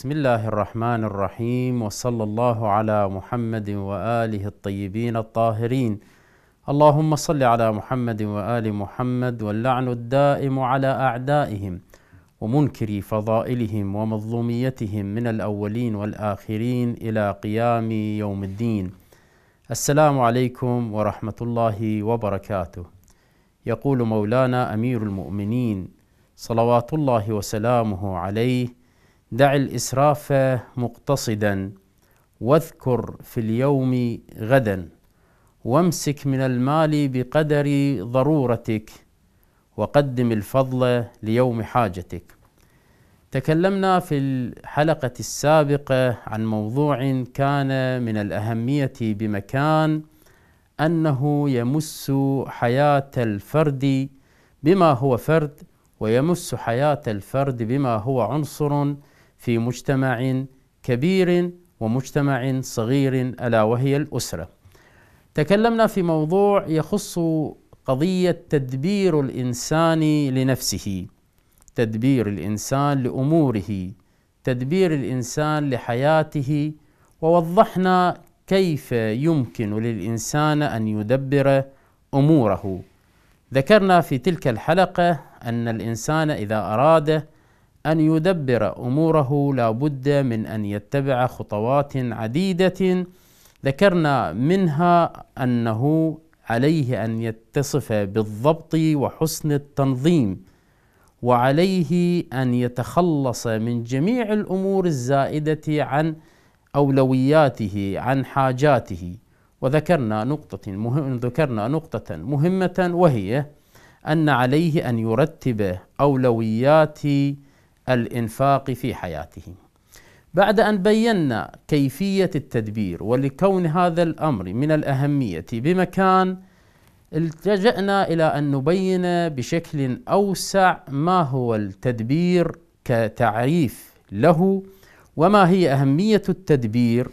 بسم الله الرحمن الرحيم وصلى الله على محمد واله الطيبين الطاهرين اللهم صل على محمد وال محمد واللعن الدائم على اعدائهم ومنكري فضائلهم ومظلوميتهم من الاولين والاخرين الى قيام يوم الدين السلام عليكم ورحمه الله وبركاته يقول مولانا امير المؤمنين صلوات الله وسلامه عليه دع الإسراف مقتصدا واذكر في اليوم غدا وامسك من المال بقدر ضرورتك وقدم الفضل ليوم حاجتك تكلمنا في الحلقة السابقة عن موضوع كان من الأهمية بمكان أنه يمس حياة الفرد بما هو فرد ويمس حياة الفرد بما هو عنصر في مجتمع كبير ومجتمع صغير الا وهي الاسره. تكلمنا في موضوع يخص قضيه تدبير الانسان لنفسه. تدبير الانسان لاموره، تدبير الانسان لحياته، ووضحنا كيف يمكن للانسان ان يدبر اموره. ذكرنا في تلك الحلقه ان الانسان اذا اراد أن يدبر أموره لا بد من أن يتبع خطوات عديدة ذكرنا منها أنه عليه أن يتصف بالضبط وحسن التنظيم وعليه أن يتخلص من جميع الأمور الزائدة عن أولوياته عن حاجاته وذكرنا نقطة مهم ذكرنا نقطة مهمة وهي أن عليه أن يرتب أولويات الإنفاق في حياته. بعد أن بينا كيفية التدبير ولكون هذا الأمر من الأهمية بمكان التجأنا إلى أن نبين بشكل أوسع ما هو التدبير كتعريف له وما هي أهمية التدبير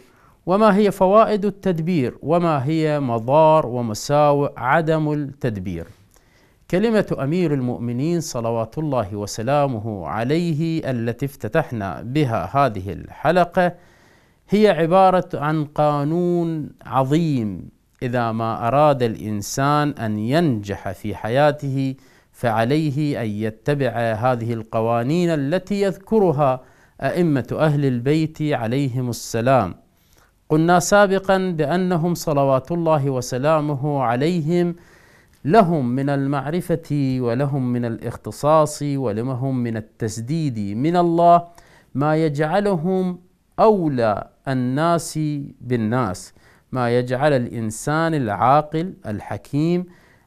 وما هي فوائد التدبير وما هي مضار ومساوئ عدم التدبير كلمة أمير المؤمنين صلوات الله وسلامه عليه التي افتتحنا بها هذه الحلقة هي عبارة عن قانون عظيم إذا ما أراد الإنسان أن ينجح في حياته فعليه أن يتبع هذه القوانين التي يذكرها أئمة أهل البيت عليهم السلام. قلنا سابقا بأنهم صلوات الله وسلامه عليهم لهم من المعرفة ولهم من الاختصاص ولهم من التسديد من الله ما يجعلهم أولى الناس بالناس ما يجعل الإنسان العاقل الحكيم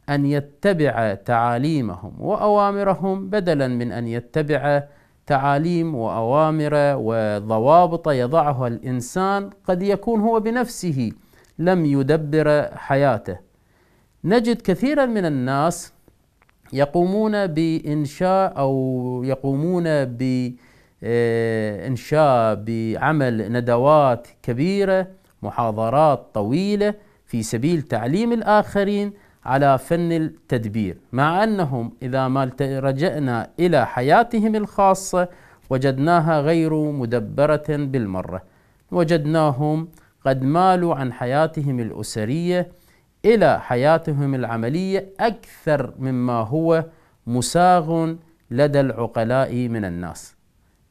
أن يتبع تعاليمهم وأوامرهم بدلا من أن يتبع تعاليم وأوامر وضوابط يضعها الإنسان قد يكون هو بنفسه لم يدبر حياته نجد كثيرا من الناس يقومون بإنشاء أو يقومون بإنشاء آه، بعمل ندوات كبيرة محاضرات طويلة في سبيل تعليم الآخرين على فن التدبير مع أنهم إذا ما رجعنا إلى حياتهم الخاصة وجدناها غير مدبرة بالمرة وجدناهم قد مالوا عن حياتهم الأسرية إلى حياتهم العملية أكثر مما هو مساغ لدى العقلاء من الناس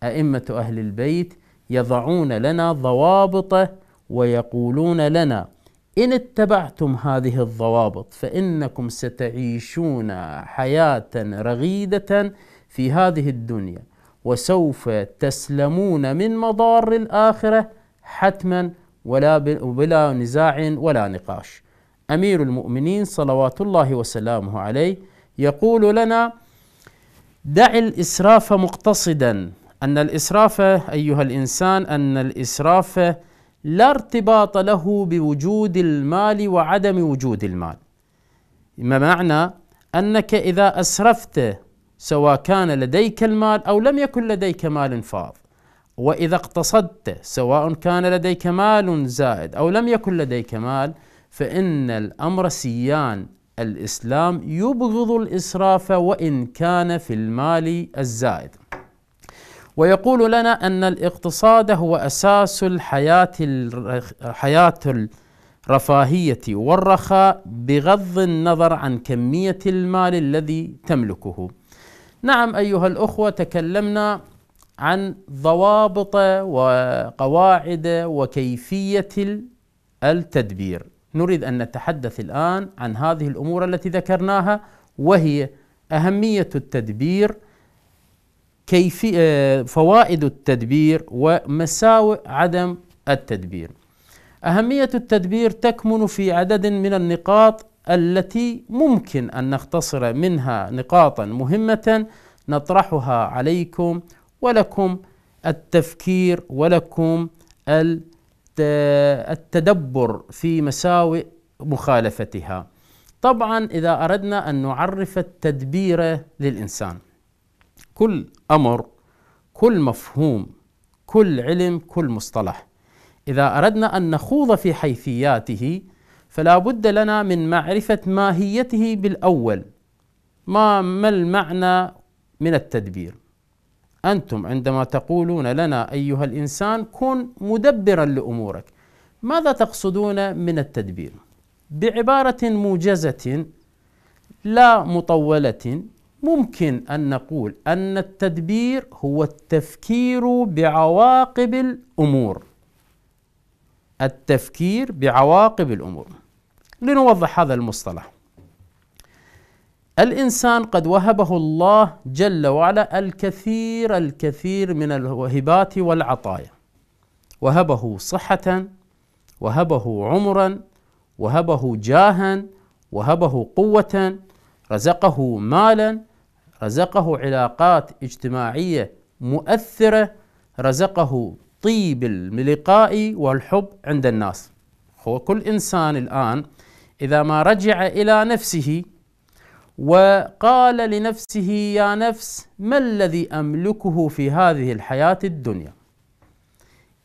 أئمة أهل البيت يضعون لنا ضوابط ويقولون لنا إن اتبعتم هذه الضوابط فإنكم ستعيشون حياة رغيدة في هذه الدنيا وسوف تسلمون من مضار الآخرة حتما ولا بلا نزاع ولا نقاش امير المؤمنين صلوات الله وسلامه عليه يقول لنا دع الاسراف مقتصدا ان الاسراف ايها الانسان ان الاسراف لا ارتباط له بوجود المال وعدم وجود المال ما معنى انك اذا اسرفت سواء كان لديك المال او لم يكن لديك مال فاض واذا اقتصدت سواء كان لديك مال زائد او لم يكن لديك مال فإن الأمر سيان الإسلام يبغض الإسراف وإن كان في المال الزائد ويقول لنا أن الاقتصاد هو أساس الحياة الحياة الرفاهية والرخاء بغض النظر عن كمية المال الذي تملكه نعم أيها الأخوة تكلمنا عن ضوابط وقواعد وكيفية التدبير نريد ان نتحدث الان عن هذه الامور التي ذكرناها وهي اهميه التدبير كيف آه، فوائد التدبير ومساوئ عدم التدبير اهميه التدبير تكمن في عدد من النقاط التي ممكن ان نختصر منها نقاطا مهمه نطرحها عليكم ولكم التفكير ولكم آه، التدبر في مساوئ مخالفتها طبعا اذا اردنا ان نعرف التدبير للانسان كل امر كل مفهوم كل علم كل مصطلح اذا اردنا ان نخوض في حيثياته فلا بد لنا من معرفه ماهيته بالاول ما ما المعنى من التدبير أنتم عندما تقولون لنا أيها الإنسان كن مدبرا لأمورك ماذا تقصدون من التدبير؟ بعبارة موجزة لا مطولة ممكن أن نقول أن التدبير هو التفكير بعواقب الأمور التفكير بعواقب الأمور لنوضح هذا المصطلح الإنسان قد وهبه الله جل وعلا الكثير الكثير من الوهبات والعطايا وهبه صحة وهبه عمرا وهبه جاها وهبه قوة رزقه مالا رزقه علاقات اجتماعية مؤثرة رزقه طيب اللقاء والحب عند الناس هو كل إنسان الآن إذا ما رجع إلى نفسه وقال لنفسه يا نفس ما الذي املكه في هذه الحياه الدنيا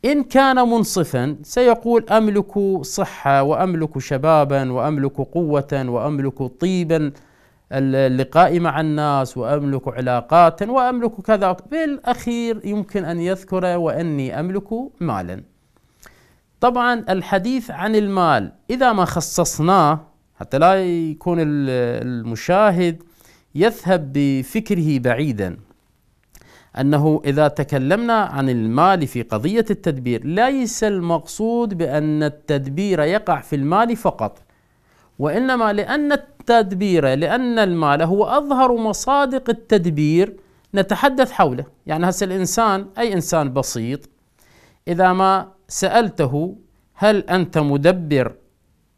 ان كان منصفا سيقول املك صحه واملك شبابا واملك قوه واملك طيبا اللقاء مع الناس واملك علاقات واملك كذا بالاخير يمكن ان يذكر واني املك مالا طبعا الحديث عن المال اذا ما خصصناه حتى لا يكون المشاهد يذهب بفكره بعيدا انه اذا تكلمنا عن المال في قضيه التدبير ليس المقصود بان التدبير يقع في المال فقط وانما لان التدبير لان المال هو اظهر مصادق التدبير نتحدث حوله يعني هسه الانسان اي انسان بسيط اذا ما سالته هل انت مدبر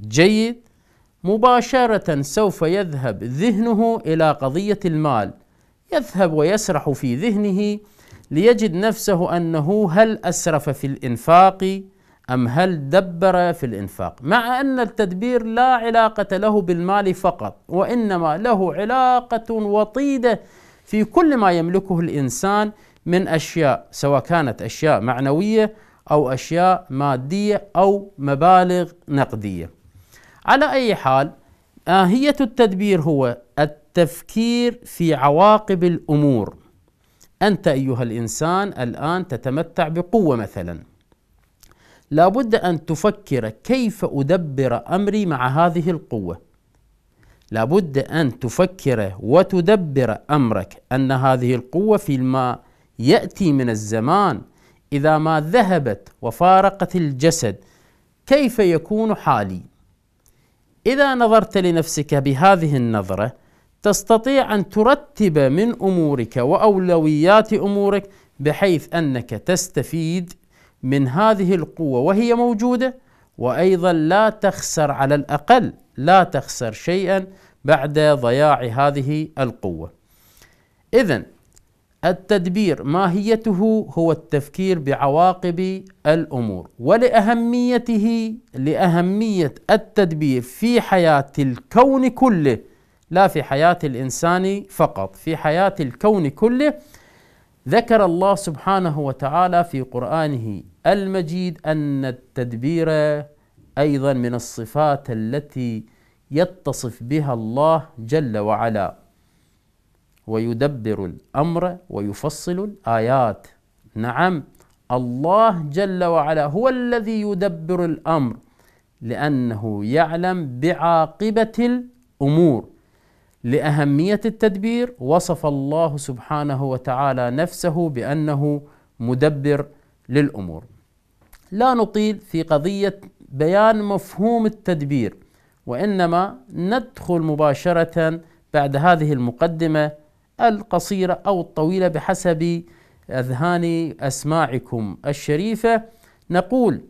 جيد مباشرة سوف يذهب ذهنه إلى قضية المال يذهب ويسرح في ذهنه ليجد نفسه أنه هل أسرف في الإنفاق أم هل دبر في الإنفاق مع أن التدبير لا علاقة له بالمال فقط وإنما له علاقة وطيدة في كل ما يملكه الإنسان من أشياء سواء كانت أشياء معنوية أو أشياء مادية أو مبالغ نقدية على أي حال آهية آه، التدبير هو التفكير في عواقب الأمور أنت أيها الإنسان الآن تتمتع بقوة مثلا لابد أن تفكر كيف أدبر أمري مع هذه القوة لابد أن تفكر وتدبر أمرك أن هذه القوة فيما يأتي من الزمان إذا ما ذهبت وفارقت الجسد كيف يكون حالي اذا نظرت لنفسك بهذه النظره تستطيع ان ترتب من امورك واولويات امورك بحيث انك تستفيد من هذه القوه وهي موجوده وايضا لا تخسر على الاقل لا تخسر شيئا بعد ضياع هذه القوه. اذا التدبير ماهيته هو التفكير بعواقب الامور ولاهميته لاهميه التدبير في حياه الكون كله لا في حياه الانسان فقط في حياه الكون كله ذكر الله سبحانه وتعالى في قرانه المجيد ان التدبير ايضا من الصفات التي يتصف بها الله جل وعلا ويدبر الامر ويفصل الايات نعم الله جل وعلا هو الذي يدبر الامر لانه يعلم بعاقبه الامور لاهميه التدبير وصف الله سبحانه وتعالى نفسه بانه مدبر للامور لا نطيل في قضيه بيان مفهوم التدبير وانما ندخل مباشره بعد هذه المقدمه القصيرة أو الطويلة بحسب أذهان أسماعكم الشريفة نقول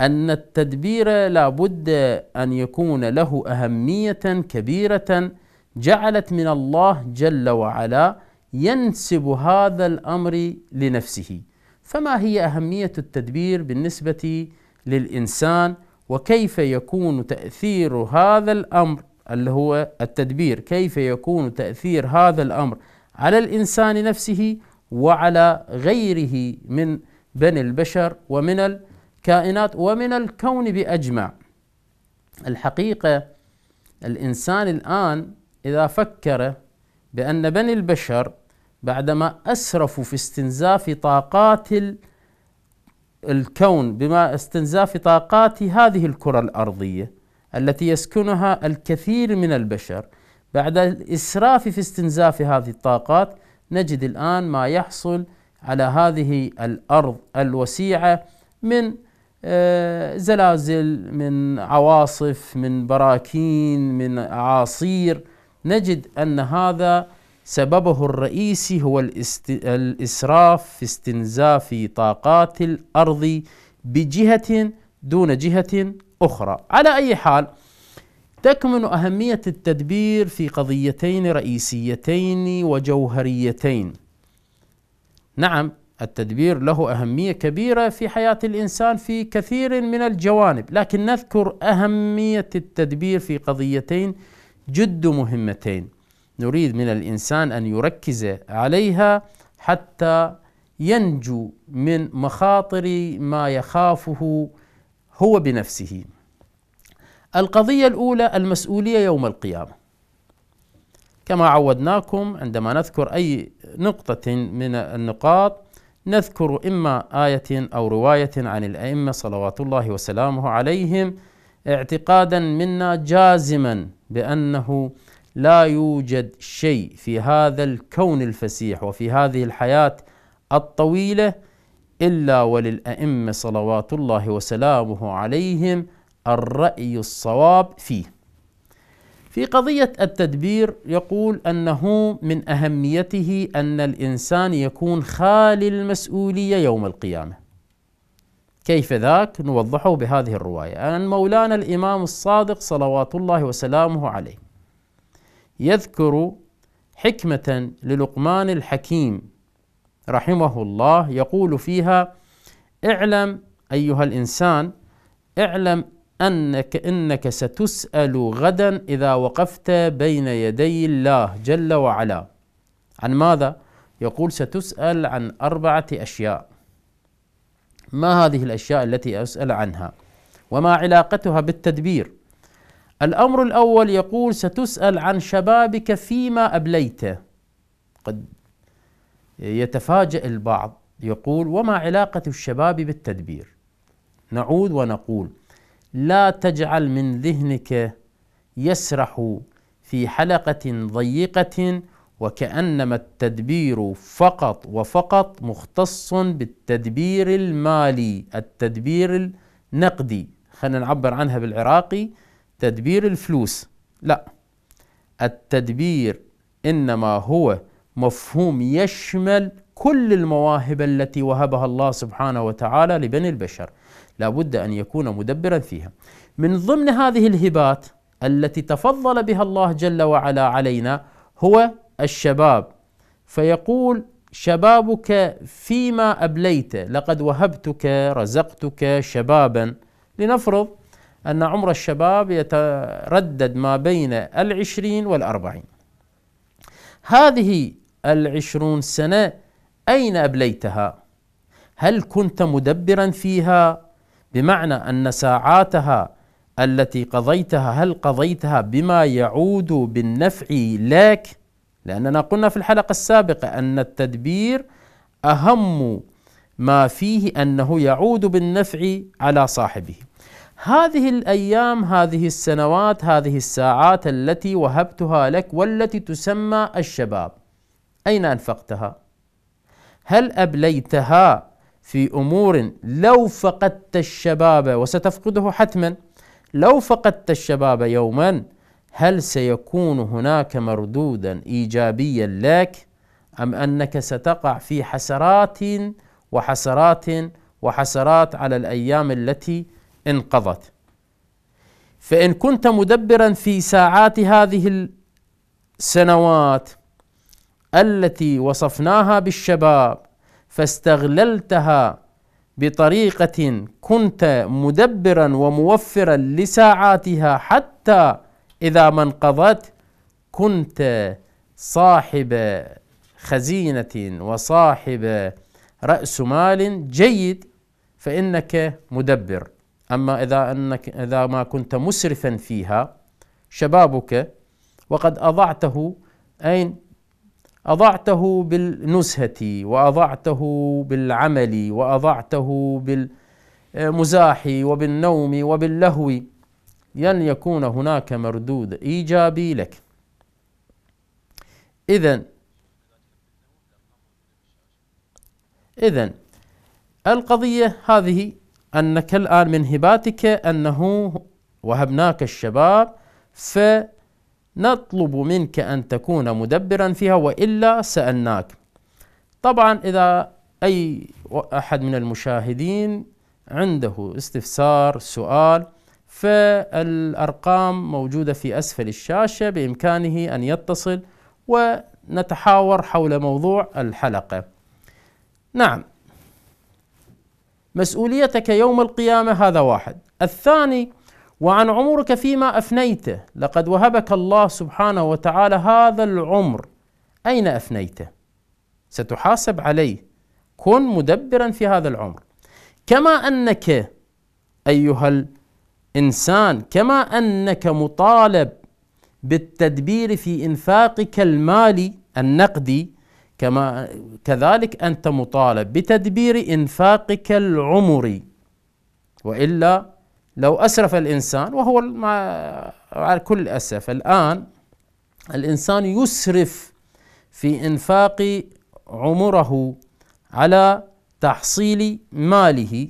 أن التدبير لابد أن يكون له أهمية كبيرة جعلت من الله جل وعلا ينسب هذا الأمر لنفسه فما هي أهمية التدبير بالنسبة للإنسان وكيف يكون تأثير هذا الأمر اللي هو التدبير كيف يكون تأثير هذا الأمر على الإنسان نفسه وعلى غيره من بني البشر ومن الكائنات ومن الكون بأجمع الحقيقة الإنسان الآن إذا فكر بأن بني البشر بعدما أسرفوا في استنزاف طاقات الكون بما استنزاف طاقات هذه الكرة الأرضية التي يسكنها الكثير من البشر بعد الإسراف في استنزاف هذه الطاقات نجد الآن ما يحصل على هذه الأرض الوسيعة من آه، زلازل من عواصف من براكين من اعاصير نجد ان هذا سببه الرئيسي هو الاسراف في استنزاف طاقات الارض بجهه دون جهه أخرى على أي حال تكمن أهمية التدبير في قضيتين رئيسيتين وجوهريتين نعم التدبير له أهمية كبيرة في حياة الإنسان في كثير من الجوانب لكن نذكر أهمية التدبير في قضيتين جد مهمتين نريد من الإنسان أن يركز عليها حتى ينجو من مخاطر ما يخافه هو بنفسه القضية الأولى المسؤولية يوم القيامة كما عودناكم عندما نذكر أي نقطة من النقاط نذكر إما آية أو رواية عن الأئمة صلوات الله وسلامه عليهم اعتقادا منا جازما بأنه لا يوجد شيء في هذا الكون الفسيح وفي هذه الحياة الطويلة إلا وللأئمة صلوات الله وسلامه عليهم الرأي الصواب فيه. في قضية التدبير يقول أنه من أهميته أن الإنسان يكون خالي المسؤولية يوم القيامة. كيف ذاك؟ نوضحه بهذه الرواية أن مولانا الإمام الصادق صلوات الله وسلامه عليه يذكر حكمة للقمان الحكيم رحمه الله يقول فيها اعلم أيها الإنسان اعلم أنك إنك ستسأل غدا إذا وقفت بين يدي الله جل وعلا عن ماذا؟ يقول ستسأل عن أربعة أشياء ما هذه الأشياء التي أسأل عنها؟ وما علاقتها بالتدبير؟ الأمر الأول يقول ستسأل عن شبابك فيما أبليته قد يتفاجئ البعض يقول وما علاقة الشباب بالتدبير نعود ونقول لا تجعل من ذهنك يسرح في حلقة ضيقة وكأنما التدبير فقط وفقط مختص بالتدبير المالي التدبير النقدي خلينا نعبر عنها بالعراقي تدبير الفلوس لا التدبير انما هو مفهوم يشمل كل المواهب التي وهبها الله سبحانه وتعالى لبني البشر لا بد أن يكون مدبرا فيها من ضمن هذه الهبات التي تفضل بها الله جل وعلا علينا هو الشباب فيقول شبابك فيما أبليت لقد وهبتك رزقتك شبابا لنفرض أن عمر الشباب يتردد ما بين العشرين والأربعين هذه العشرون سنة أين أبليتها؟ هل كنت مدبرا فيها؟ بمعنى أن ساعاتها التي قضيتها هل قضيتها بما يعود بالنفع لك؟ لأننا قلنا في الحلقة السابقة أن التدبير أهم ما فيه أنه يعود بالنفع على صاحبه. هذه الأيام هذه السنوات هذه الساعات التي وهبتها لك والتي تسمى الشباب أين أنفقتها؟ هل أبليتها في أمور لو فقدت الشباب وستفقده حتما لو فقدت الشباب يوما هل سيكون هناك مردودا إيجابيا لك أم أنك ستقع في حسرات وحسرات وحسرات على الأيام التي انقضت فإن كنت مدبرا في ساعات هذه السنوات التي وصفناها بالشباب فاستغللتها بطريقة كنت مدبرا وموفرا لساعاتها حتى إذا ما انقضت كنت صاحب خزينة وصاحب رأس مال جيد فإنك مدبر أما إذا أنك إذا ما كنت مسرفا فيها شبابك وقد أضعته أين اضعته بالنزهه واضعته بالعمل واضعته بالمزاح وبالنوم وباللهو لن يكون هناك مردود ايجابي لك اذا اذا القضيه هذه انك الان من هباتك انه وهبناك الشباب ف نطلب منك أن تكون مدبرا فيها وإلا سألناك طبعا إذا أي أحد من المشاهدين عنده استفسار سؤال فالأرقام موجودة في أسفل الشاشة بإمكانه أن يتصل ونتحاور حول موضوع الحلقة نعم مسؤوليتك يوم القيامة هذا واحد الثاني وعن عمرك فيما افنيته لقد وهبك الله سبحانه وتعالى هذا العمر اين افنيته ستحاسب عليه كن مدبرا في هذا العمر كما انك ايها الانسان كما انك مطالب بالتدبير في انفاقك المالي النقدي كما كذلك انت مطالب بتدبير انفاقك العمري والا لو أسرف الإنسان وهو مع كل أسف الآن الإنسان يسرف في إنفاق عمره على تحصيل ماله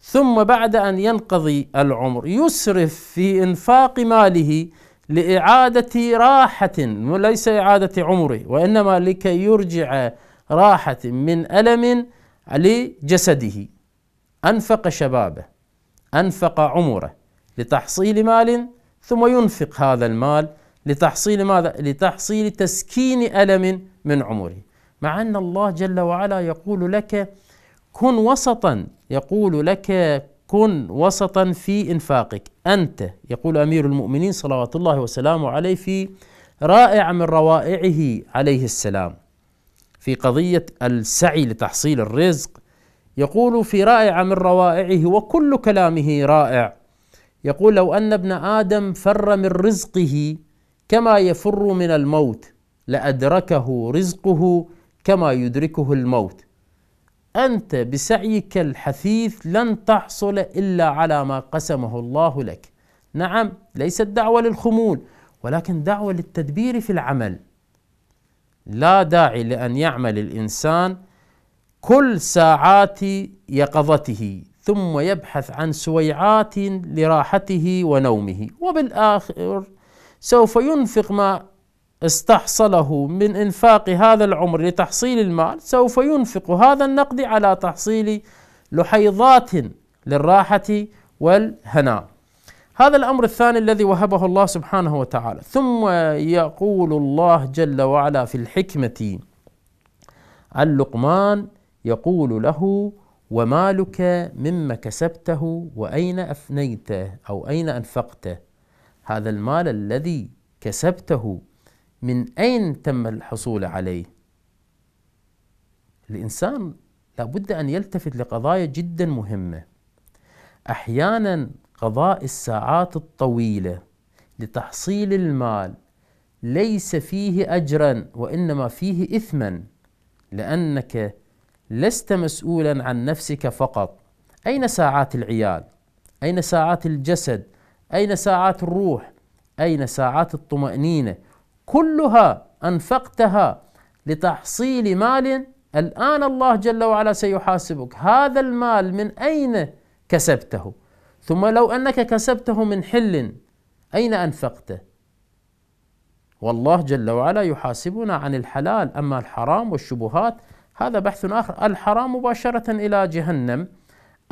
ثم بعد أن ينقضي العمر يسرف في إنفاق ماله لإعادة راحة وليس إعادة عمره وإنما لكي يرجع راحة من ألم لجسده أنفق شبابه أنفق عمره لتحصيل مال ثم ينفق هذا المال لتحصيل ماذا؟ لتحصيل تسكين ألم من عمره مع أن الله جل وعلا يقول لك كن وسطا يقول لك كن وسطا في انفاقك انت يقول امير المؤمنين صلوات الله وسلامه عليه في رائع من روائعه عليه السلام في قضيه السعي لتحصيل الرزق يقول في رائعة من روائعه وكل كلامه رائع يقول لو أن ابن آدم فر من رزقه كما يفر من الموت لأدركه رزقه كما يدركه الموت أنت بسعيك الحثيث لن تحصل إلا على ما قسمه الله لك نعم ليست دعوة للخمول ولكن دعوة للتدبير في العمل لا داعي لأن يعمل الإنسان كل ساعات يقظته ثم يبحث عن سويعات لراحته ونومه وبالآخر سوف ينفق ما استحصله من انفاق هذا العمر لتحصيل المال سوف ينفق هذا النقد على تحصيل لحيضات للراحه والهناء. هذا الامر الثاني الذي وهبه الله سبحانه وتعالى، ثم يقول الله جل وعلا في الحكمه عن لقمان يقول له ومالك مما كسبته وأين أفنيته أو أين أنفقته هذا المال الذي كسبته من أين تم الحصول عليه الإنسان لابد أن يلتفت لقضايا جدا مهمة أحيانا قضاء الساعات الطويلة لتحصيل المال ليس فيه أجرا وإنما فيه إثما لأنك لست مسؤولا عن نفسك فقط اين ساعات العيال اين ساعات الجسد اين ساعات الروح اين ساعات الطمانينه كلها انفقتها لتحصيل مال الان الله جل وعلا سيحاسبك هذا المال من اين كسبته ثم لو انك كسبته من حل اين انفقته والله جل وعلا يحاسبنا عن الحلال اما الحرام والشبهات هذا بحث آخر الحرام مباشرة إلى جهنم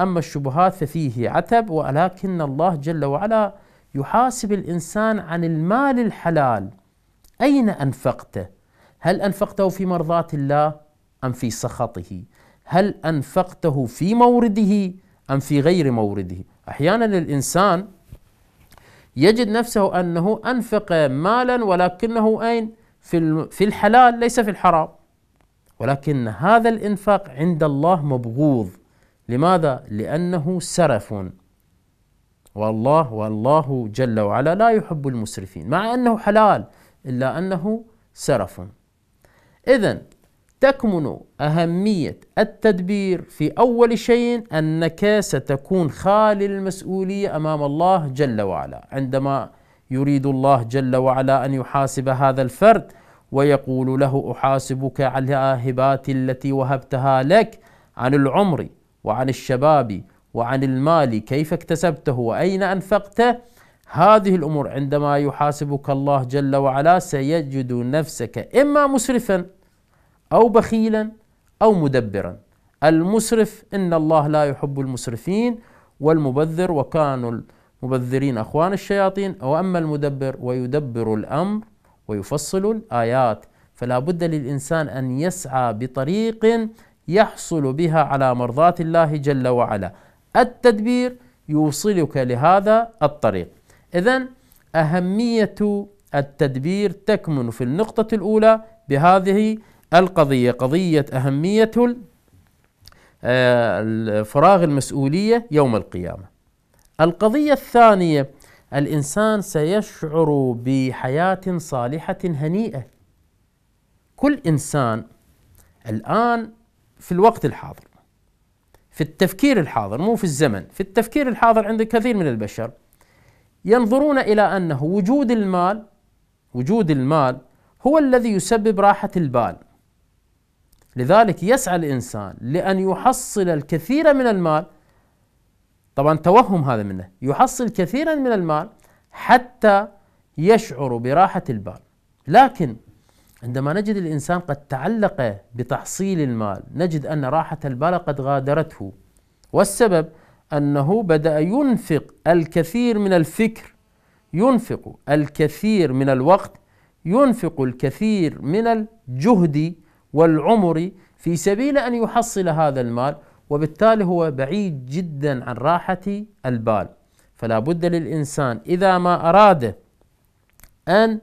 أما الشبهات ففيه عتب ولكن الله جل وعلا يحاسب الإنسان عن المال الحلال أين أنفقته هل أنفقته في مرضاة الله أم في سخطه هل أنفقته في مورده أم في غير مورده أحيانا الإنسان يجد نفسه أنه أنفق مالا ولكنه أين في الحلال ليس في الحرام ولكن هذا الإنفاق عند الله مبغوض لماذا؟ لأنه سرف والله والله جل وعلا لا يحب المسرفين مع أنه حلال إلا أنه سرف إذا تكمن أهمية التدبير في أول شيء أنك ستكون خالي المسؤولية أمام الله جل وعلا عندما يريد الله جل وعلا أن يحاسب هذا الفرد ويقول له احاسبك على هباتي التي وهبتها لك عن العمر وعن الشباب وعن المال كيف اكتسبته واين انفقته هذه الامور عندما يحاسبك الله جل وعلا سيجد نفسك اما مسرفا او بخيلا او مدبرا المسرف ان الله لا يحب المسرفين والمبذر وكانوا المبذرين اخوان الشياطين واما المدبر ويدبر الامر ويفصل الآيات فلا بد للإنسان أن يسعى بطريق يحصل بها على مرضاة الله جل وعلا التدبير يوصلك لهذا الطريق إذا أهمية التدبير تكمن في النقطة الأولى بهذه القضية قضية أهمية آه، فراغ المسؤولية يوم القيامة القضية الثانية الإنسان سيشعر بحياة صالحة هنيئة كل إنسان الآن في الوقت الحاضر في التفكير الحاضر مو في الزمن في التفكير الحاضر عند كثير من البشر ينظرون إلى أنه وجود المال وجود المال هو الذي يسبب راحة البال لذلك يسعى الإنسان لأن يحصل الكثير من المال طبعا توهم هذا منه يحصل كثيرا من المال حتى يشعر براحة البال لكن عندما نجد الإنسان قد تعلق بتحصيل المال نجد أن راحة البال قد غادرته والسبب أنه بدأ ينفق الكثير من الفكر ينفق الكثير من الوقت ينفق الكثير من الجهد والعمر في سبيل أن يحصل هذا المال وبالتالي هو بعيد جدا عن راحة البال فلا بد للإنسان إذا ما أراد أن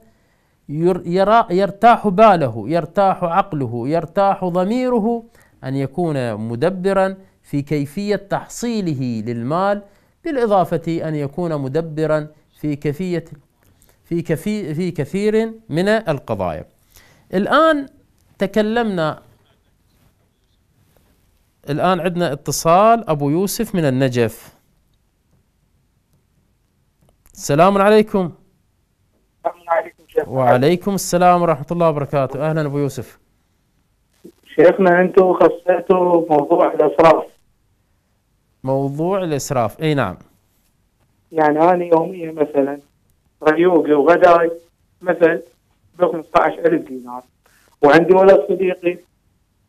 يرى يرتاح باله يرتاح عقله يرتاح ضميره أن يكون مدبرا في كيفية تحصيله للمال بالإضافة أن يكون مدبرا في كيفية في كثير في كثير من القضايا. الآن تكلمنا الآن عندنا اتصال أبو يوسف من النجف السلام عليكم السلام عليكم وعليكم السلام ورحمة الله وبركاته أهلا أبو يوسف شيخنا أنتم خصيتوا موضوع الإسراف موضوع الإسراف أي نعم يعني أنا يوميا مثلا ريوقي وغداي مثلا ب 15000 دينار وعندي ولد صديقي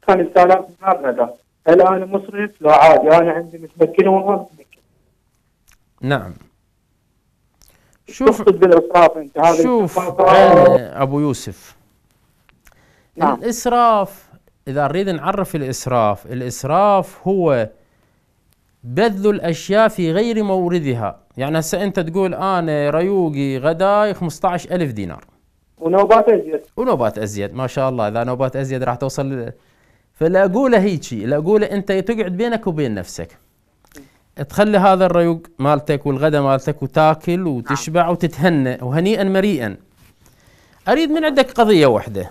5000 دينار غدا هل انا مصرف؟ لا عادي انا عندي متمكنه وما متمكن. نعم. شوف بالاسراف انت هذا شوف ابو يوسف نعم. الاسراف اذا نريد نعرف الاسراف، الاسراف هو بذل الاشياء في غير موردها، يعني هسه انت تقول انا ريوقي غداي 15000 دينار. ونوبات ازيد ونوبات ازيد ما شاء الله اذا نوبات ازيد راح توصل فلا اقوله هيجي لا اقوله انت تقعد بينك وبين نفسك تخلي هذا الريوق مالتك والغداء مالتك وتاكل نعم. وتشبع وتتهنى وهنيئا مريئا اريد من عندك قضيه واحده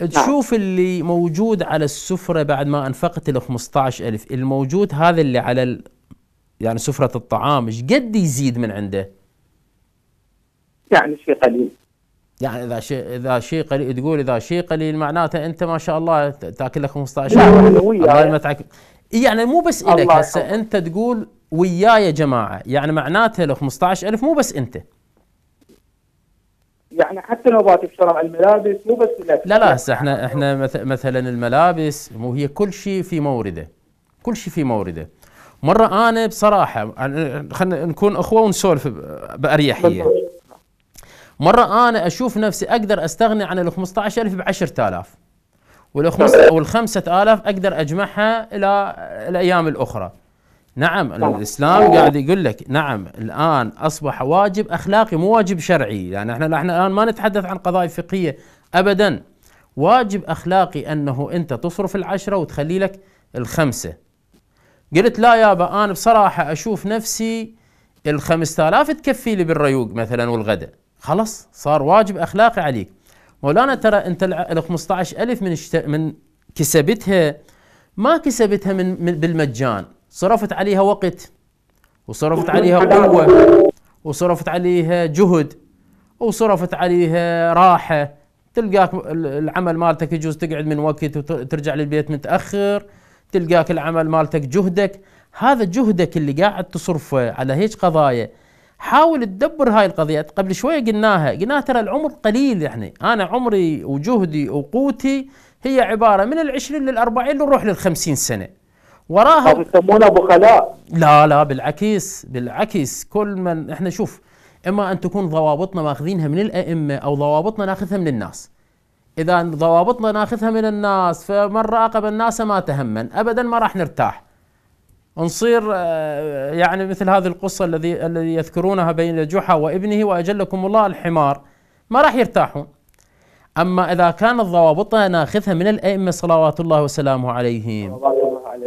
نعم. تشوف اللي موجود على السفره بعد ما انفقت ال 15000 الموجود هذا اللي على ال... يعني سفره الطعام ايش قد يزيد من عنده؟ يعني شيء قليل يعني اذا شيء اذا شيء قليل تقول اذا شيء قليل معناته انت ما شاء الله تاكل لك 15 الله يمتعك يعني مو بس الك هسه انت تقول وياي يا جماعه يعني معناته ال 15000 مو بس انت يعني حتى نوبات بشراء الملابس مو بس لك لا لا هسه احنا احنا مثلا الملابس مو هي كل شيء في مورده كل شيء في مورده مرة أنا بصراحة يعني خلينا نكون أخوة ونسولف بأريحية مرة أنا أشوف نفسي أقدر أستغني عن ال 15000 ب 10000 وال وال 5000 أقدر أجمعها إلى الأيام الأخرى نعم الإسلام قاعد يقول لك نعم الآن أصبح واجب أخلاقي مو واجب شرعي يعني إحنا إحنا الآن ما نتحدث عن قضايا فقهية أبدا واجب أخلاقي أنه أنت تصرف العشرة وتخلي لك الخمسة قلت لا يابا أنا بصراحة أشوف نفسي ال 5000 تكفي لي بالريوق مثلا والغداء خلص صار واجب اخلاقي عليك مولانا ترى انت ال 15000 من اشت... من كسبتها ما كسبتها من, من بالمجان صرفت عليها وقت وصرفت عليها قوه وصرفت عليها جهد وصرفت عليها راحه تلقاك العمل مالتك يجوز تقعد من وقت وترجع للبيت متاخر تلقاك العمل مالتك جهدك هذا جهدك اللي قاعد تصرفه على هيك قضايا حاول تدبر هاي القضية قبل شوية قلناها قلناها ترى العمر قليل يعني أنا عمري وجهدي وقوتي هي عبارة من العشرين للأربعين نروح للخمسين سنة وراها هذا يسمونه بخلاء لا لا بالعكس بالعكس كل من احنا شوف اما ان تكون ضوابطنا ماخذينها من الائمه او ضوابطنا ناخذها من الناس اذا ضوابطنا ناخذها من الناس فمن راقب الناس ما تهمن ابدا ما راح نرتاح نصير آه، يعني مثل هذه القصة الذي الذي يذكرونها بين جحا وابنه وأجلكم الله الحمار ما راح يرتاحون أما إذا كانت ضوابطنا ناخذها من الأئمة صلوات الله وسلامه عليهم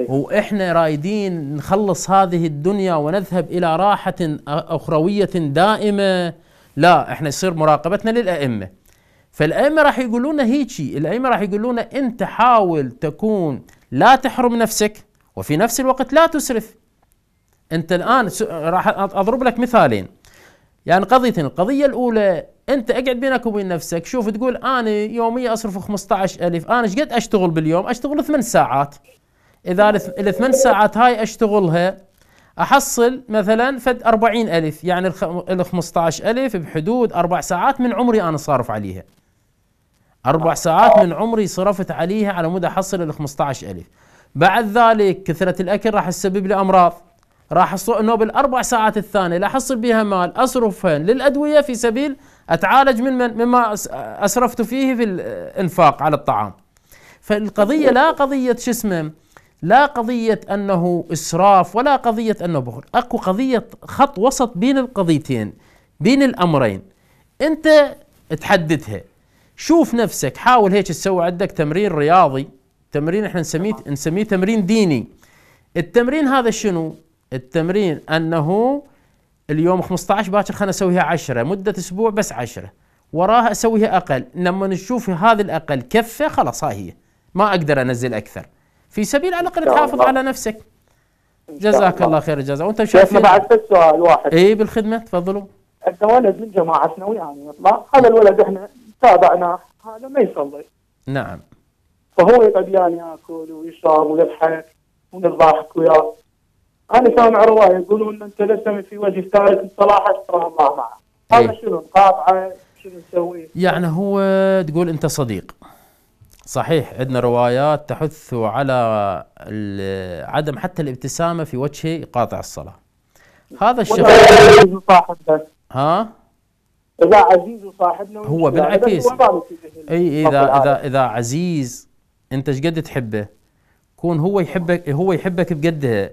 وإحنا رايدين نخلص هذه الدنيا ونذهب إلى راحة أخروية دائمة لا إحنا يصير مراقبتنا للأئمة فالأئمة راح يقولون هيجي الأئمة راح يقولون أنت حاول تكون لا تحرم نفسك وفي نفس الوقت لا تسرف انت الان راح اضرب لك مثالين يعني قضيتين القضيه الاولى انت اقعد بينك وبين نفسك شوف تقول انا يوميا اصرف 15000 انا ايش قد اشتغل باليوم اشتغل 8 ساعات اذا الثمان ساعات هاي اشتغلها احصل مثلا فد 40000 يعني ال 15000 بحدود اربع ساعات من عمري انا صارف عليها اربع ساعات من عمري صرفت عليها على مود احصل ال 15000 بعد ذلك كثرة الأكل راح تسبب لي أمراض راح انه بالاربع ساعات الثانيه لا احصل بها مال اصرفهن للادويه في سبيل اتعالج من, من مما اسرفت فيه في الانفاق على الطعام. فالقضيه لا قضيه شو اسمه لا قضيه انه اسراف ولا قضيه انه بخل، اكو قضيه خط وسط بين القضيتين بين الامرين. انت تحددها. شوف نفسك حاول هيك تسوي عندك تمرين رياضي تمرين احنا نسميه نسميه تمرين ديني التمرين هذا شنو التمرين انه اليوم 15 باكر خلينا اسويها 10 مده اسبوع بس 10 وراها اسويها اقل لما نشوف هذا الاقل كفه خلاص هاي هي ما اقدر انزل اكثر في سبيل على الاقل تحافظ على نفسك جزاك الله, خير الجزاء وانت شايف بعد بس سؤال واحد اي بالخدمه تفضلوا عندنا ولد من جماعتنا ويعني يطلع هذا الولد احنا تابعناه هذا ما يصلي نعم فهو يقعد يعني ياكل ويشرب ويضحك ونضحك وياه انا سامع روايه يقولون انت لسه في وجه ثالث الصلاح اشكره الله معه إيه. هذا شنو مقاطعه شنو نسويه؟ يعني هو تقول انت صديق صحيح عندنا روايات تحث على عدم حتى الابتسامه في وجه قاطع الصلاه. هذا الشخص ها؟ لا عزيز وصاحبنا هو بالعكس اي اذا اذا اذا عزيز انت ايش قد تحبه كون هو يحبك هو يحبك بقدها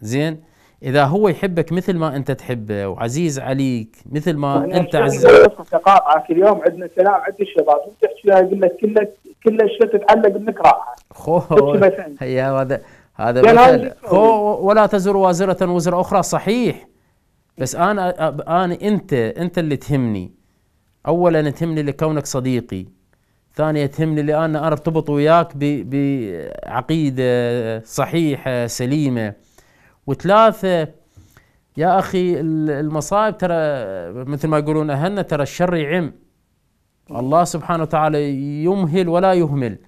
زين اذا هو يحبك مثل ما انت تحبه وعزيز عليك مثل ما انت عزيز اليوم عندنا كلام عند الشباب تحكي يقول لك كل شيء تتعلق انك راحه خو هذا هذا خو ولا تزر وازره وزر اخرى صحيح بس انا انا انت انت اللي تهمني اولا تهمني لكونك صديقي ثانية تهمني لأن أرتبط وياك بعقيدة صحيحة سليمة وثلاثة يا أخي المصائب ترى مثل ما يقولون أهلنا ترى الشر يعم الله سبحانه وتعالى يمهل ولا يهمل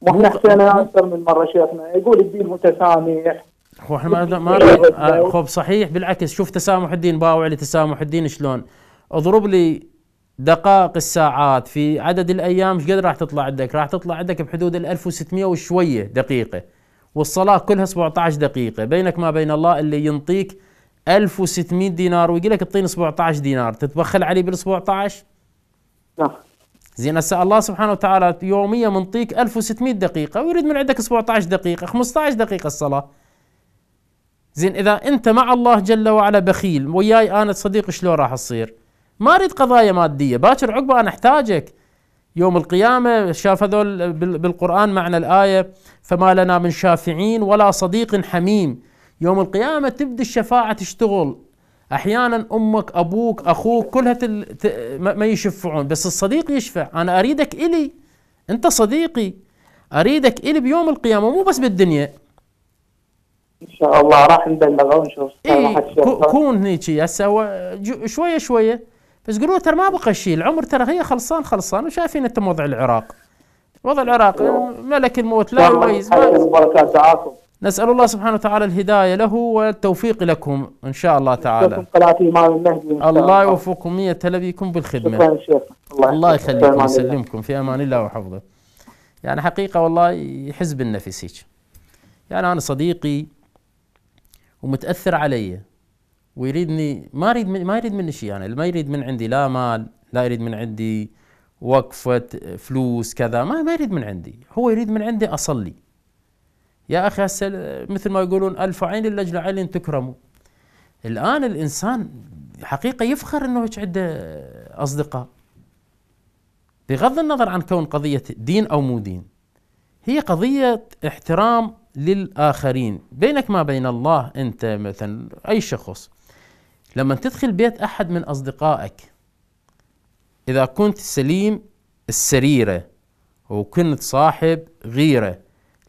واحنا حكينا اكثر من مره شيخنا يقول الدين متسامح هو احنا ما ما آه، خب صحيح بالعكس شوف تسامح الدين باوع لتسامح الدين شلون اضرب لي دقائق الساعات في عدد الايام ايش قد راح تطلع عندك؟ راح تطلع عندك بحدود ال 1600 وشويه دقيقه والصلاه كلها 17 دقيقه بينك ما بين الله اللي ينطيك 1600 دينار ويقول لك اعطيني 17 دينار تتبخل علي بال 17 صح زين هسه الله سبحانه وتعالى يوميا منطيك 1600 دقيقه ويريد من عندك 17 دقيقه 15 دقيقه الصلاه زين اذا انت مع الله جل وعلا بخيل وياي انا صديق شلون راح تصير؟ ما اريد قضايا ماديه باكر عقبه انا احتاجك يوم القيامه شاف هذول بالقران معنى الايه فما لنا من شافعين ولا صديق حميم يوم القيامه تبدأ الشفاعه تشتغل احيانا امك ابوك اخوك كلها تل... ت... ما يشفعون بس الصديق يشفع انا اريدك الي انت صديقي اريدك الي بيوم القيامه مو بس بالدنيا ان شاء الله راح نبلغه ونشوف إيه كون هيك هسه هو شويه شويه بس يقولون ترى ما بقى شيء العمر ترى هي خلصان خلصان وشايفين انت وضع العراق وضع العراق ملك الموت لا يميز نسأل الله سبحانه وتعالى الهداية له والتوفيق لكم إن شاء الله تعالى الله يوفقكم يا تلبيكم بالخدمة الله, الله يخليكم ويسلمكم في أمان الله وحفظه يعني حقيقة والله يحز بالنفس هيك يعني أنا صديقي ومتأثر علي ويريدني ما يريد ما يريد مني شيء انا يعني ما يريد من عندي لا مال لا يريد من عندي وقفه فلوس كذا ما ما يريد من عندي هو يريد من عندي اصلي يا اخي هسه مثل ما يقولون الف عين لاجل عين تكرموا الان الانسان حقيقه يفخر انه هيك عنده اصدقاء بغض النظر عن كون قضيه دين او مو دين هي قضيه احترام للاخرين بينك ما بين الله انت مثلا اي شخص لما تدخل بيت أحد من أصدقائك إذا كنت سليم السريرة وكنت صاحب غيرة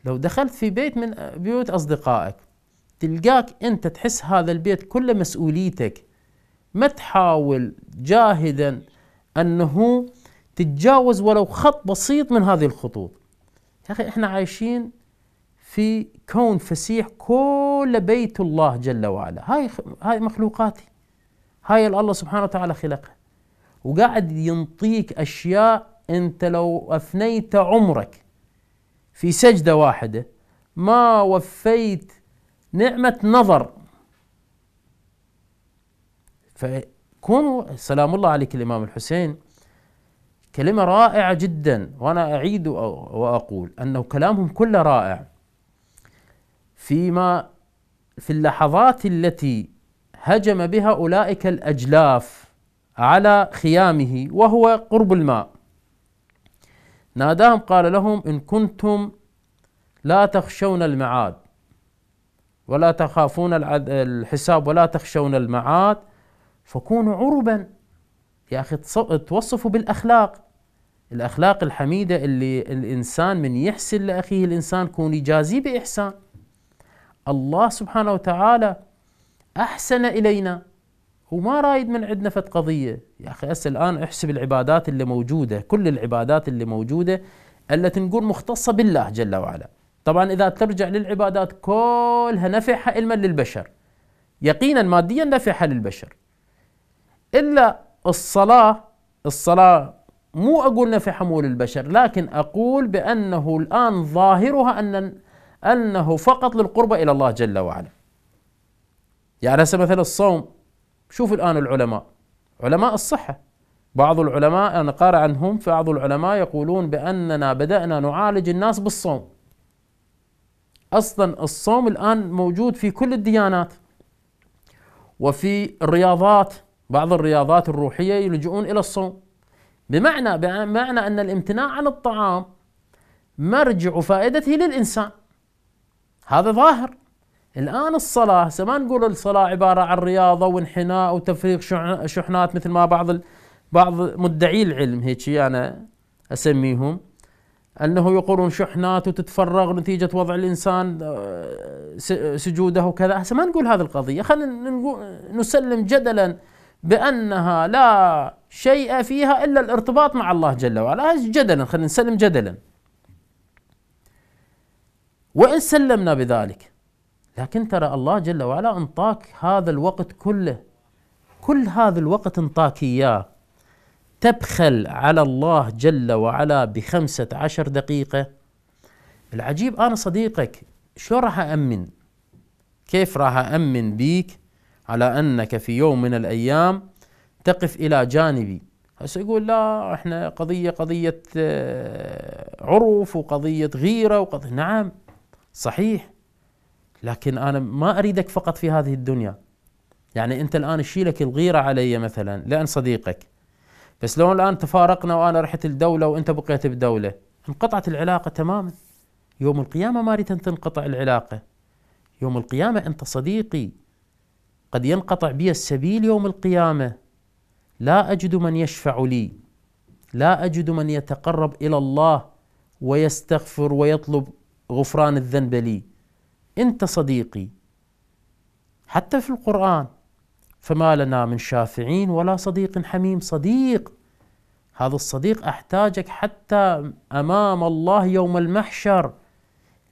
لو دخلت في بيت من بيوت أصدقائك تلقاك أنت تحس هذا البيت كله مسؤوليتك ما تحاول جاهدا أنه تتجاوز ولو خط بسيط من هذه الخطوط يا أخي إحنا عايشين في كون فسيح كل بيت الله جل وعلا هاي هاي مخلوقاتي هاي اللي الله سبحانه وتعالى خلقها وقاعد ينطيك أشياء أنت لو أفنيت عمرك في سجدة واحدة ما وفيت نعمة نظر فكونوا سلام الله عليك الإمام الحسين كلمة رائعة جدا وأنا أعيد وأقول أنه كلامهم كله رائع فيما في اللحظات التي هجم بها أولئك الأجلاف على خيامه وهو قرب الماء ناداهم قال لهم إن كنتم لا تخشون المعاد ولا تخافون الحساب ولا تخشون المعاد فكونوا عربا يا أخي توصفوا بالأخلاق الأخلاق الحميدة اللي الإنسان من يحسن لأخيه الإنسان كوني جازي بإحسان الله سبحانه وتعالى أحسن إلينا وما رايد من عندنا فت قضية يا أخي هسه الآن احسب العبادات اللي موجودة كل العبادات اللي موجودة التي نقول مختصة بالله جل وعلا طبعا إذا ترجع للعبادات كلها نفعها علما للبشر يقينا ماديا نفعها للبشر إلا الصلاة الصلاة مو أقول نفعها مو للبشر لكن أقول بأنه الآن ظاهرها أن أنه فقط للقربة إلى الله جل وعلا يعني هسه مثلا الصوم شوف الآن العلماء علماء الصحة بعض العلماء أنا قارئ عنهم بعض العلماء يقولون بأننا بدأنا نعالج الناس بالصوم أصلا الصوم الآن موجود في كل الديانات وفي الرياضات بعض الرياضات الروحية يلجؤون إلى الصوم بمعنى بمعنى أن الامتناع عن الطعام مرجع فائدته للإنسان هذا ظاهر الآن الصلاة ما نقول الصلاة عبارة عن رياضة وانحناء وتفريغ شحنات مثل ما بعض بعض مدعي العلم هيك أنا أسميهم أنه يقولون شحنات وتتفرغ نتيجة وضع الإنسان آه، سجوده وكذا هسه ما نقول هذه القضية خلينا نسلم جدلا بأنها لا شيء فيها إلا الارتباط مع الله جل وعلا جدلا خلينا نسلم جدلا وإن سلمنا بذلك لكن ترى الله جل وعلا انطاك هذا الوقت كله كل هذا الوقت انطاك اياه تبخل على الله جل وعلا بخمسة عشر دقيقة العجيب أنا صديقك شو راح أأمن كيف راح أأمن بيك على أنك في يوم من الأيام تقف إلى جانبي هسه يقول لا احنا قضية قضية آه، عرف وقضية غيرة وقضية نعم صحيح لكن انا ما اريدك فقط في هذه الدنيا يعني انت الان تشيلك الغيره علي مثلا لان صديقك بس لو الان تفارقنا وانا رحت لدوله وانت بقيت بدوله انقطعت العلاقه تماما يوم القيامه ما اريد ان تنقطع العلاقه يوم القيامه انت صديقي قد ينقطع بي السبيل يوم القيامه لا اجد من يشفع لي لا اجد من يتقرب الى الله ويستغفر ويطلب غفران الذنب لي انت صديقي حتى في القران فما لنا من شافعين ولا صديق حميم صديق هذا الصديق احتاجك حتى امام الله يوم المحشر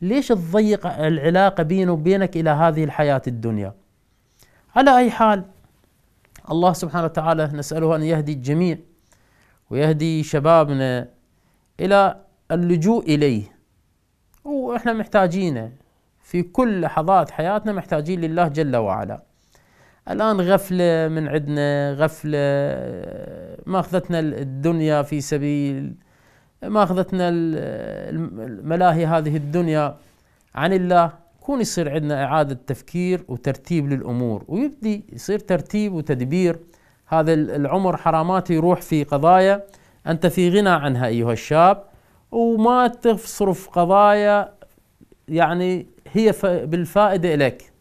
ليش تضيق العلاقه بينه وبينك الى هذه الحياه الدنيا على اي حال الله سبحانه وتعالى نساله ان يهدي الجميع ويهدي شبابنا الى اللجوء اليه واحنا محتاجينه في كل لحظات حياتنا محتاجين لله جل وعلا الآن غفلة من عندنا غفلة ما أخذتنا الدنيا في سبيل ما أخذتنا الملاهي هذه الدنيا عن الله كون يصير عندنا إعادة تفكير وترتيب للأمور ويبدي يصير ترتيب وتدبير هذا العمر حرامات يروح في قضايا أنت في غنى عنها أيها الشاب وما تصرف قضايا يعني هي بالفائدة لك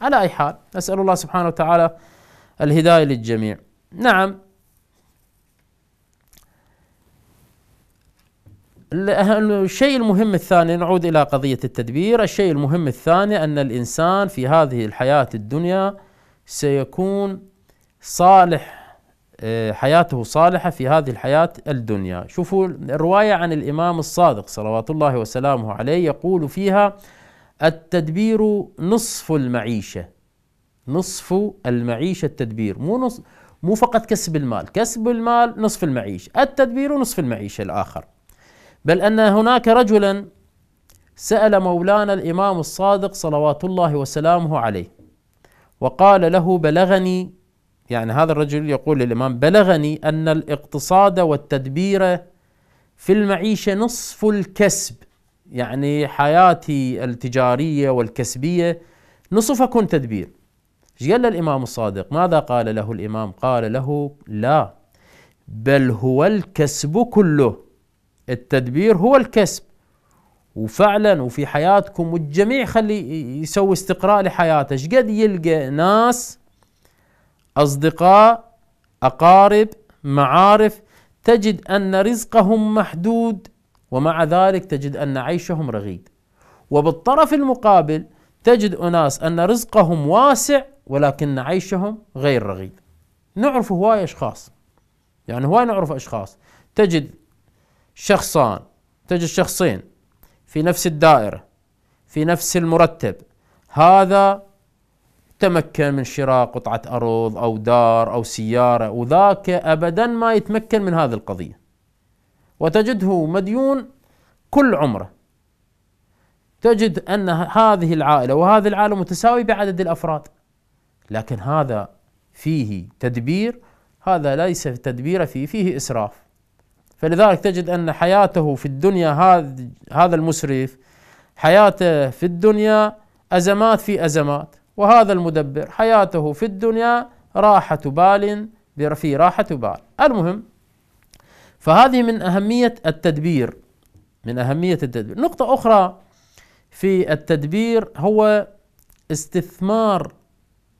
على أي حال أسأل الله سبحانه وتعالى الهداية للجميع نعم الشيء المهم الثاني نعود إلى قضية التدبير الشيء المهم الثاني أن الإنسان في هذه الحياة الدنيا سيكون صالح آه، حياته صالحة في هذه الحياة الدنيا شوفوا الرواية عن الإمام الصادق صلوات الله وسلامه عليه يقول فيها التدبير نصف المعيشة نصف المعيشة التدبير مو نص مو فقط كسب المال كسب المال نصف المعيشة التدبير نصف المعيشة الآخر بل أن هناك رجلا سأل مولانا الإمام الصادق صلوات الله وسلامه عليه وقال له بلغني يعني هذا الرجل يقول للإمام بلغني أن الاقتصاد والتدبير في المعيشة نصف الكسب يعني حياتي التجارية والكسبية نصفها كن تدبير قال الإمام الصادق ماذا قال له الإمام قال له لا بل هو الكسب كله التدبير هو الكسب وفعلا وفي حياتكم والجميع خلي يسوي استقراء لحياته ايش قد يلقى ناس اصدقاء اقارب معارف تجد ان رزقهم محدود ومع ذلك تجد ان عيشهم رغيد وبالطرف المقابل تجد اناس ان رزقهم واسع ولكن عيشهم غير رغيد نعرف هواي اشخاص يعني هواي نعرف اشخاص تجد شخصان تجد شخصين في نفس الدائره في نفس المرتب هذا تمكن من شراء قطعه ارض او دار او سياره وذاك ابدا ما يتمكن من هذه القضيه وتجده مديون كل عمره تجد ان هذه العائله وهذه العائله متساوي بعدد الافراد لكن هذا فيه تدبير هذا ليس تدبير فيه فيه اسراف فلذلك تجد ان حياته في الدنيا هذا المسرف حياته في الدنيا ازمات في ازمات وهذا المدبر حياته في الدنيا راحه بال في راحه بال المهم فهذه من أهمية التدبير من أهمية التدبير نقطة أخرى في التدبير هو استثمار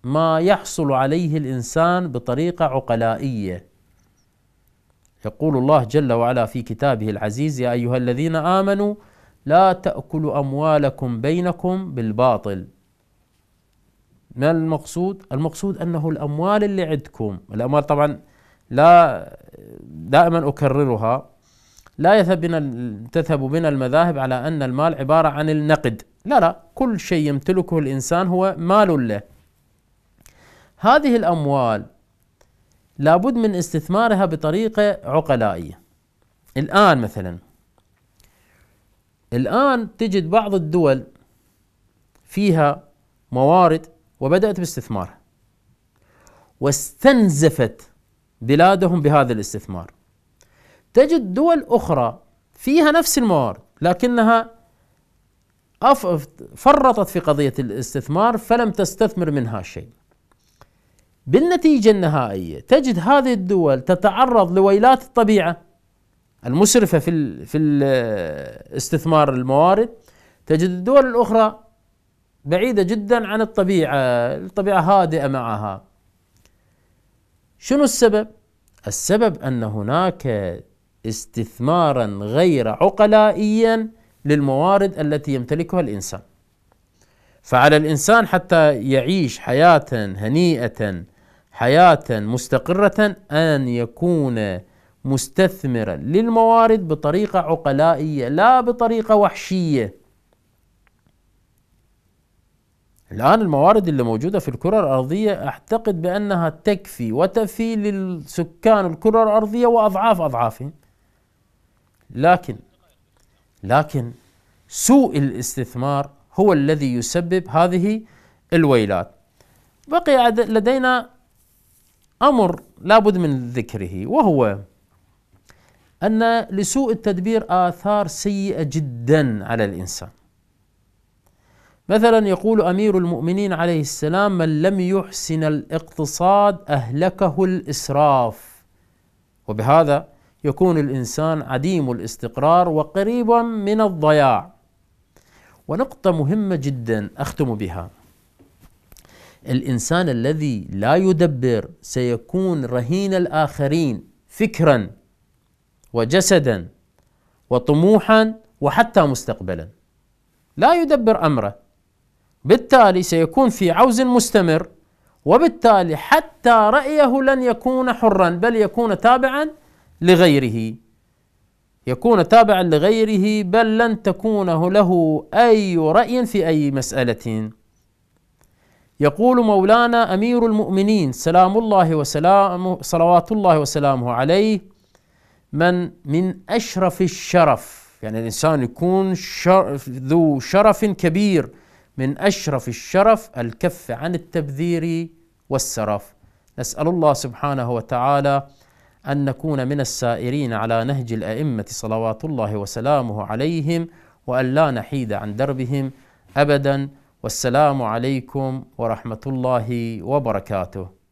ما يحصل عليه الإنسان بطريقة عقلائية يقول الله جل وعلا في كتابه العزيز يا أيها الذين آمنوا لا تأكلوا أموالكم بينكم بالباطل ما المقصود؟ المقصود أنه الأموال اللي عندكم الأموال طبعا لا دائما اكررها لا يذهب بنا تذهب بنا المذاهب على ان المال عباره عن النقد لا لا كل شيء يمتلكه الانسان هو مال له هذه الاموال لابد من استثمارها بطريقه عقلائيه الان مثلا الان تجد بعض الدول فيها موارد وبدات باستثمارها واستنزفت بلادهم بهذا الاستثمار تجد دول أخرى فيها نفس الموارد لكنها فرطت في قضية الاستثمار فلم تستثمر منها شيء بالنتيجة النهائية تجد هذه الدول تتعرض لويلات الطبيعة المسرفة في في استثمار الموارد تجد الدول الأخرى بعيدة جدا عن الطبيعة الطبيعة هادئة معها شنو السبب؟ السبب ان هناك استثمارا غير عقلائيا للموارد التي يمتلكها الانسان. فعلى الانسان حتى يعيش حياه هنيئه حياه مستقره ان يكون مستثمرا للموارد بطريقه عقلائيه لا بطريقه وحشيه. الآن الموارد اللي موجودة في الكرة الأرضية أعتقد بأنها تكفي وتفي للسكان الكرة الأرضية وأضعاف أضعافهم لكن لكن سوء الاستثمار هو الذي يسبب هذه الويلات بقي لدينا أمر لابد من ذكره وهو أن لسوء التدبير آثار سيئة جدا على الإنسان مثلا يقول امير المؤمنين عليه السلام من لم يحسن الاقتصاد اهلكه الاسراف وبهذا يكون الانسان عديم الاستقرار وقريبا من الضياع ونقطه مهمه جدا اختم بها الانسان الذي لا يدبر سيكون رهين الاخرين فكرا وجسدا وطموحا وحتى مستقبلا لا يدبر امره بالتالي سيكون في عوز مستمر وبالتالي حتى رأيه لن يكون حرا بل يكون تابعا لغيره يكون تابعا لغيره بل لن تكون له أي رأي في أي مسألة يقول مولانا أمير المؤمنين سلام الله وسلامه صلوات الله وسلامه عليه من من أشرف الشرف يعني الإنسان يكون شرف ذو شرف كبير من اشرف الشرف الكف عن التبذير والسرف نسال الله سبحانه وتعالى ان نكون من السائرين على نهج الائمه صلوات الله وسلامه عليهم وان لا نحيد عن دربهم ابدا والسلام عليكم ورحمه الله وبركاته.